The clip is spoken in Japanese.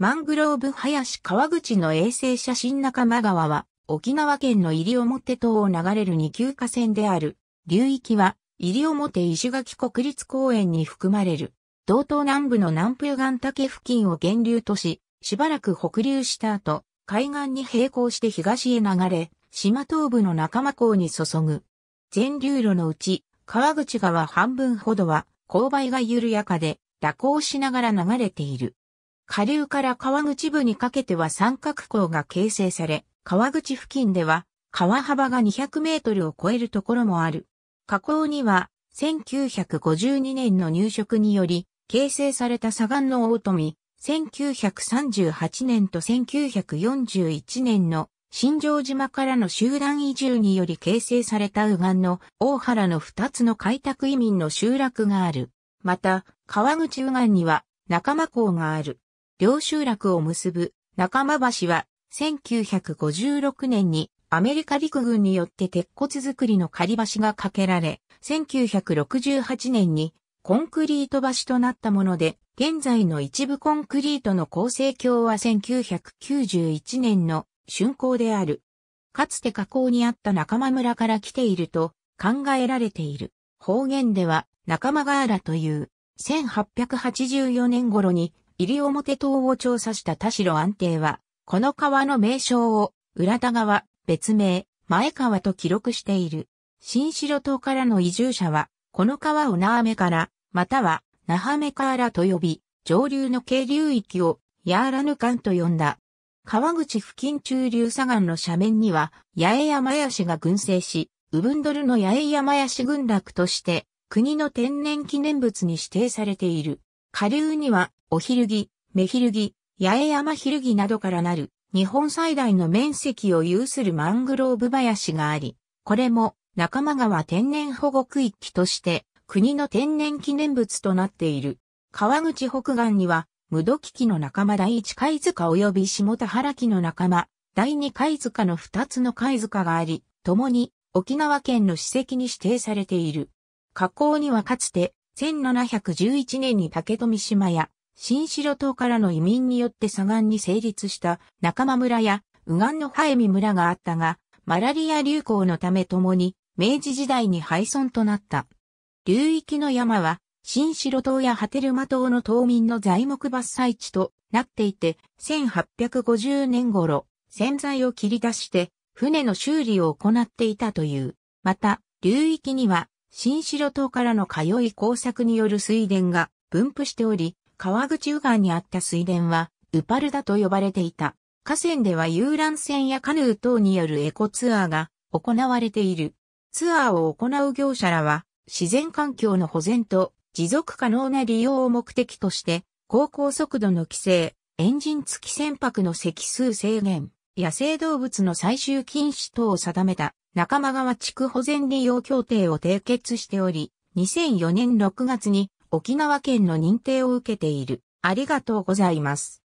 マングローブ林川口の衛星写真仲間川は、沖縄県の西表島を流れる二級河川である、流域は、西表石垣国立公園に含まれる、道東南部の南風岩岳付近を源流とし、しばらく北流した後、海岸に並行して東へ流れ、島東部の中間港に注ぐ。全流路のうち、川口川半分ほどは、勾配が緩やかで、蛇行しながら流れている。下流から川口部にかけては三角港が形成され、川口付近では川幅が200メートルを超えるところもある。河口には1952年の入植により形成された砂岩の大富、1938年と1941年の新城島からの集団移住により形成された右岸の大原の二つの開拓移民の集落がある。また、川口右岸には仲間港がある。両集落を結ぶ仲間橋は1956年にアメリカ陸軍によって鉄骨作りの仮橋が架けられ、1968年にコンクリート橋となったもので、現在の一部コンクリートの構成橋は1991年の竣工である。かつて河口にあった仲間村から来ていると考えられている。方言では仲間ガーラという1884年頃に入表島を調査した田代安定は、この川の名称を、浦田川、別名、前川と記録している。新城島からの移住者は、この川をナーメから、または、ナハメカーラと呼び、上流の渓流域を、ヤーラヌカンと呼んだ。川口付近中流左岸の斜面には、八重山やしが群生し、ウブンドルの八重山やし群落として、国の天然記念物に指定されている。下流には、お昼着、目昼着、八重山昼着などからなる、日本最大の面積を有するマングローブ林があり、これも仲間川天然保護区域として国の天然記念物となっている。川口北岸には、無土危機の仲間第一貝塚及び下田原木の仲間、第二貝塚の二つの貝塚があり、共に沖縄県の史跡に指定されている。河口にはかつて1711年に竹富島や新城島からの移民によって左岸に成立した仲間村や右岸の早見村があったが、マラリア流行のため共に明治時代に廃村となった。流域の山は新城島や波照間島の島民の材木伐採地となっていて、1850年頃、潜在を切り出して、船の修理を行っていたという。また、流域には、新城島からの通い工作による水田が分布しており、川口右岸にあった水田は、ウパルダと呼ばれていた。河川では遊覧船やカヌー等によるエコツアーが行われている。ツアーを行う業者らは、自然環境の保全と持続可能な利用を目的として、航行速度の規制、エンジン付き船舶の席数制限、野生動物の採集禁止等を定めた仲間川地区保全利用協定を締結しており、2004年6月に沖縄県の認定を受けている。ありがとうございます。